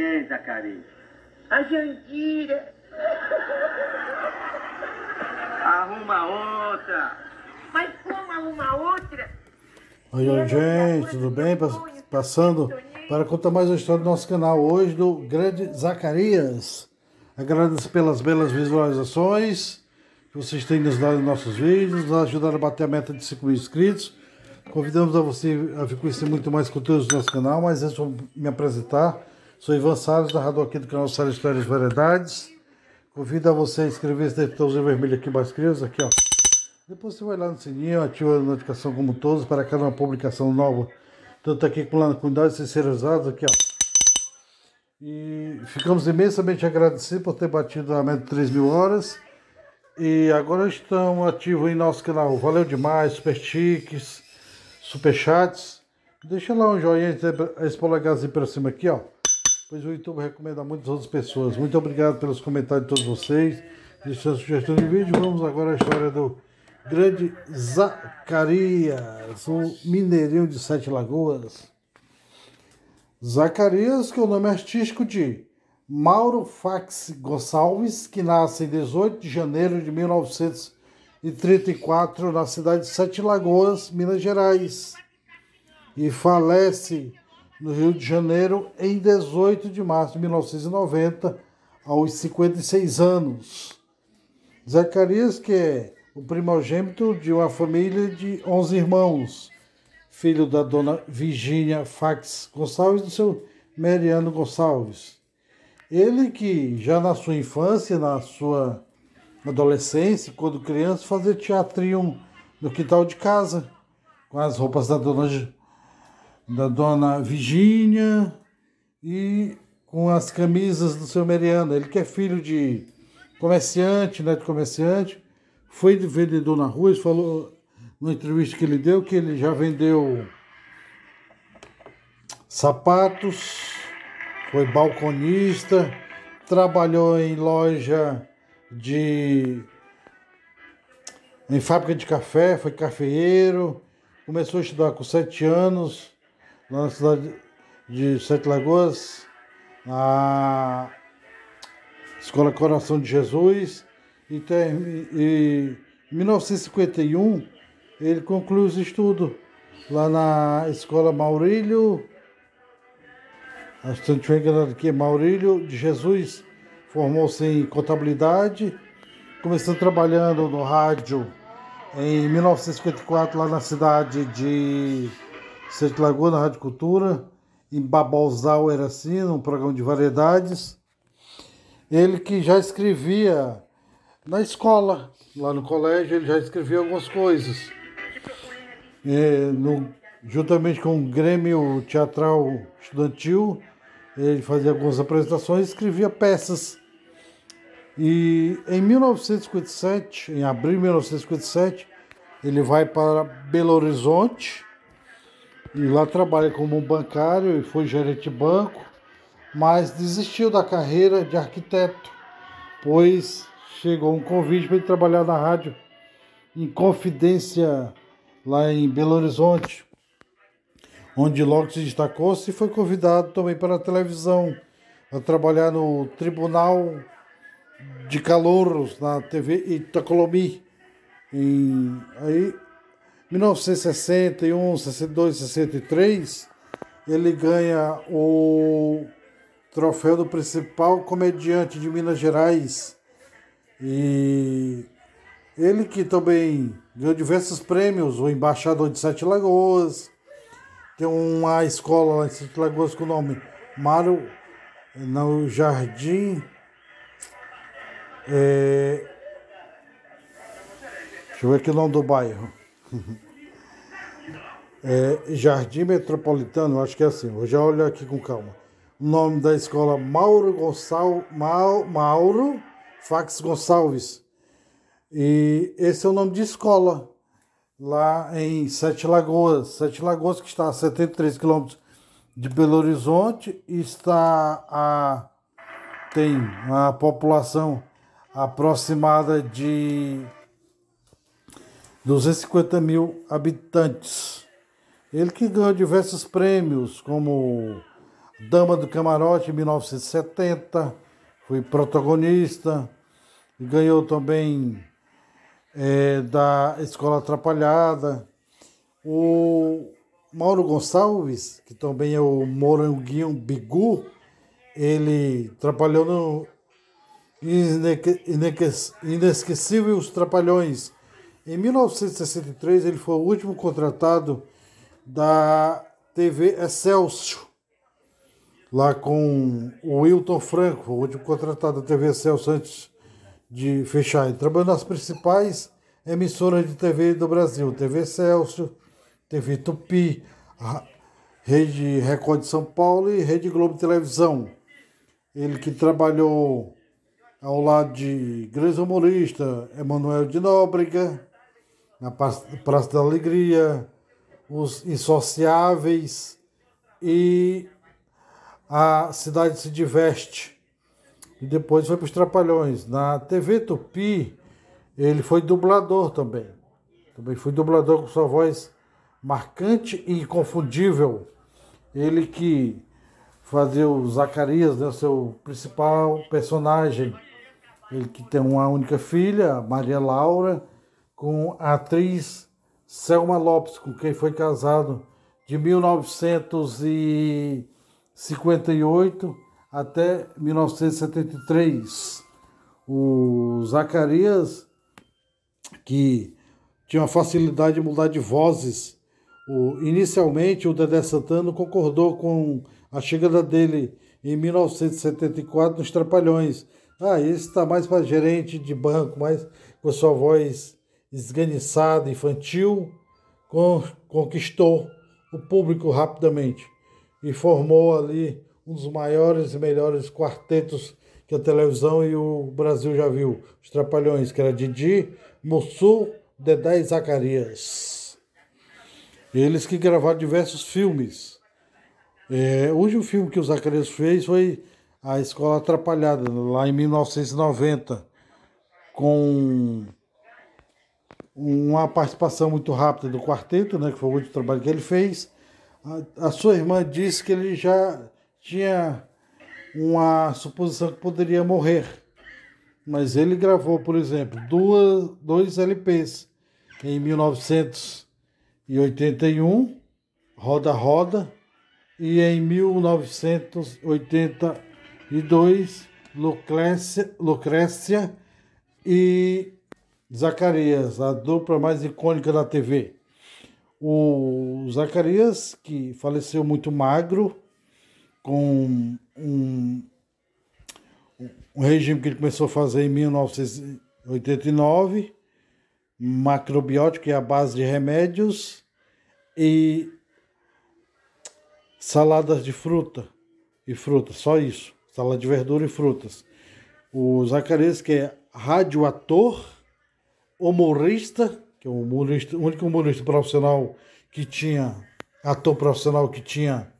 quem, Zacarias? A Jandira. Arruma outra. Mas como arruma outra? Oi, é gente, tudo bem? Passando para contar mais uma história do nosso canal hoje do grande Zacarias. Agradeço pelas belas visualizações que vocês têm nos dado nos nossos vídeos, nos ajudaram a bater a meta de 5 mil inscritos. Convidamos a você a conhecer muito mais conteúdos do nosso canal, mas antes vou me apresentar. Sou Ivan Salles, narrador aqui do canal Salles Histórias Variedades. Convido a você a inscrever-se nesse botãozinho vermelho aqui embaixo, crianças, aqui, ó. Depois você vai lá no sininho, ativa a notificação como todos para cada uma publicação nova. Tanto aqui como lá na comunidade, sem ser usados aqui, ó. E ficamos imensamente agradecidos por ter batido a meta de 3 mil horas. E agora estão ativos em nosso canal. Valeu demais, super tiques, super chats. Deixa lá um joinha, esse polegarzinho para cima aqui, ó pois o YouTube recomenda a muitas outras pessoas. Muito obrigado pelos comentários de todos vocês, deixando sugestão de vídeo. Vamos agora à história do grande Zacarias, um mineirinho de Sete Lagoas. Zacarias, que é o nome é artístico de Mauro Fax Gonçalves, que nasce em 18 de janeiro de 1934 na cidade de Sete Lagoas, Minas Gerais, e falece no Rio de Janeiro, em 18 de março de 1990, aos 56 anos. Zacarias, que é o primogênito de uma família de 11 irmãos, filho da dona Virginia Fax Gonçalves e do seu Mariano Gonçalves. Ele que já na sua infância, na sua adolescência, quando criança, fazia teatrinho no quintal de casa, com as roupas da dona da dona Virginia e com as camisas do seu Meriano. Ele que é filho de comerciante, neto né, comerciante, foi vendedor na rua, ele falou numa entrevista que ele deu que ele já vendeu sapatos, foi balconista, trabalhou em loja de em fábrica de café, foi cafeeiro, começou a estudar com sete anos lá na cidade de Sete Lagoas, na Escola Coração de Jesus, e, tem, e em 1951 ele conclui os estudos lá na Escola Maurílio, se não estiver enganado aqui, Maurílio de Jesus, formou-se em contabilidade, começou trabalhando no rádio em 1954 lá na cidade de Sete Lagoas na Rádio Cultura, em Babalzal assim um programa de variedades. Ele que já escrevia na escola, lá no colégio, ele já escrevia algumas coisas. É, no, juntamente com o Grêmio Teatral Estudantil, ele fazia algumas apresentações e escrevia peças. E em 1957, em abril de 1957, ele vai para Belo Horizonte e lá trabalha como bancário e foi gerente de banco, mas desistiu da carreira de arquiteto, pois chegou um convite para ele trabalhar na rádio em Confidência, lá em Belo Horizonte, onde logo se destacou e foi convidado também para a televisão, a trabalhar no Tribunal de Calouros, na TV Itacolomi. E aí 1961, 62, 63, ele ganha o troféu do principal comediante de Minas Gerais. E ele que também ganhou diversos prêmios, o embaixador de Sete Lagoas. Tem uma escola lá em Sete Lagoas com o nome Mário no Jardim. É... Deixa eu ver aqui o nome do bairro. é, Jardim Metropolitano, acho que é assim, eu já olho aqui com calma. O nome da escola Mauro Gonçal, Mau, Mauro Fax Gonçalves. E esse é o nome de escola lá em Sete Lagoas. Sete Lagoas, que está a 73 quilômetros de Belo Horizonte, está a, tem uma população aproximada de 250 mil habitantes. Ele que ganhou diversos prêmios, como Dama do Camarote em 1970, foi protagonista, ganhou também é, da Escola Atrapalhada. O Mauro Gonçalves, que também é o Moranguinho Bigu, ele trabalhou no Inesquecível Os Trapalhões em 1963, ele foi o último contratado da TV Excelsior, lá com o Wilton Franco, o último contratado da TV Excelsior antes de fechar. Ele trabalhou nas principais emissoras de TV do Brasil, TV Excelsior, TV Tupi, Rede Record de São Paulo e Rede Globo Televisão. Ele que trabalhou ao lado de grandes humoristas, Emanuel de Nóbrega, na Praça da Alegria, os Insociáveis e a Cidade se Diveste. E depois foi para os Trapalhões. Na TV Tupi, ele foi dublador também. Também foi dublador com sua voz marcante e inconfundível. Ele que fazia o Zacarias, né, seu principal personagem. Ele que tem uma única filha, Maria Laura, com a atriz Selma Lopes, com quem foi casado de 1958 até 1973. O Zacarias, que tinha uma facilidade de mudar de vozes, o, inicialmente o Dedé Santana concordou com a chegada dele em 1974 nos Trapalhões. Ah, esse está mais para gerente de banco, mais com sua voz esganiçada infantil conquistou o público rapidamente e formou ali um dos maiores e melhores quartetos que a televisão e o Brasil já viu. Os Trapalhões, que era Didi, Mussum, Dedé e Zacarias. Eles que gravaram diversos filmes. É, hoje o filme que o Zacarias fez foi A Escola Atrapalhada, lá em 1990, com uma participação muito rápida do quarteto, né, que foi o último trabalho que ele fez. A, a, sua irmã disse que ele já tinha uma suposição que poderia morrer, mas ele gravou, por exemplo, duas, dois LPs em 1981, Roda Roda, e em 1982, Lucrécia, Lucrécia e Zacarias, a dupla mais icônica da TV. O Zacarias, que faleceu muito magro, com um, um regime que ele começou a fazer em 1989, macrobiótico, que é a base de remédios, e saladas de fruta e frutas, só isso. Salada de verdura e frutas. O Zacarias, que é radioator humorista, que é humorista, o único humorista profissional que tinha, ator profissional que tinha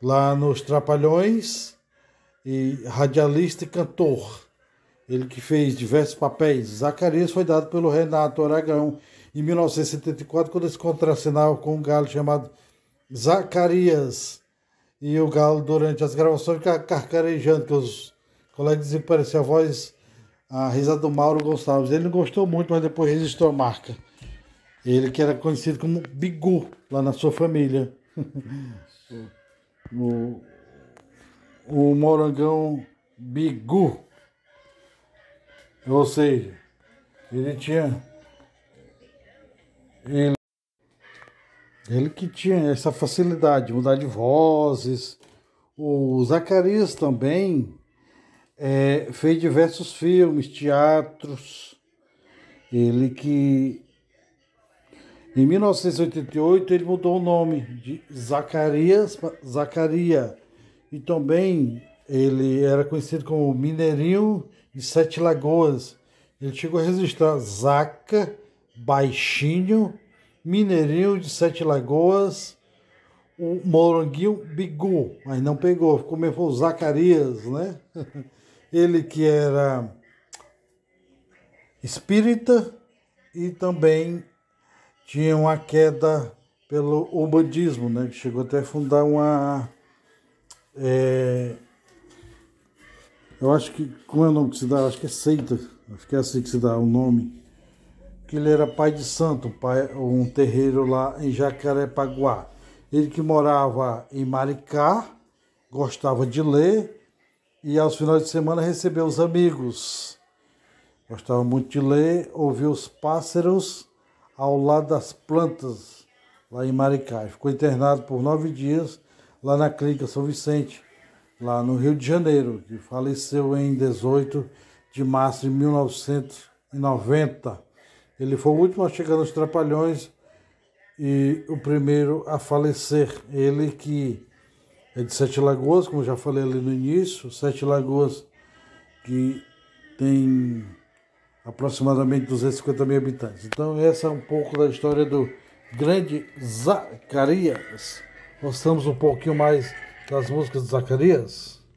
lá nos Trapalhões, e radialista e cantor. Ele que fez diversos papéis. Zacarias foi dado pelo Renato Aragão em 1974, quando se contracenava com um galo chamado Zacarias. E o galo, durante as gravações, ficava carcarejando, que os colegas diziam que parecia a voz a risada do Mauro Gonçalves. Ele não gostou muito, mas depois resistiu a marca. Ele que era conhecido como Bigu lá na sua família. o, o morangão Bigu. Ou seja, ele tinha. Ele, ele que tinha essa facilidade, mudar de vozes. O Zacarias também é, fez diversos filmes, teatros. Ele que. Em 1988 ele mudou o nome de Zacarias para Zacaria. E também ele era conhecido como Mineirinho de Sete Lagoas. Ele chegou a registrar Zaca, Baixinho, Mineirinho de Sete Lagoas, o Moranguinho Bigu. Mas não pegou, ficou meio foi o Zacarias, né? Ele que era espírita e também tinha uma queda pelo budismo, né? Que chegou até a fundar uma. É, eu acho que. Como é o nome que se dá? Acho que é seita. Acho que é assim que se dá o nome. Que ele era pai de santo, pai, um terreiro lá em Jacarepaguá. Ele que morava em Maricá, gostava de ler e aos finais de semana recebeu os amigos. Gostava muito de ler, ouvir os pássaros ao lado das plantas, lá em Maricá. Ficou internado por nove dias lá na Clínica São Vicente, lá no Rio de Janeiro, que faleceu em 18 de março de 1990. Ele foi o último a chegar nos Trapalhões e o primeiro a falecer. Ele que é de Sete Lagoas, como já falei ali no início, Sete Lagoas que tem aproximadamente 250 mil habitantes. Então essa é um pouco da história do grande Zacarias. Mostramos um pouquinho mais das músicas de Zacarias.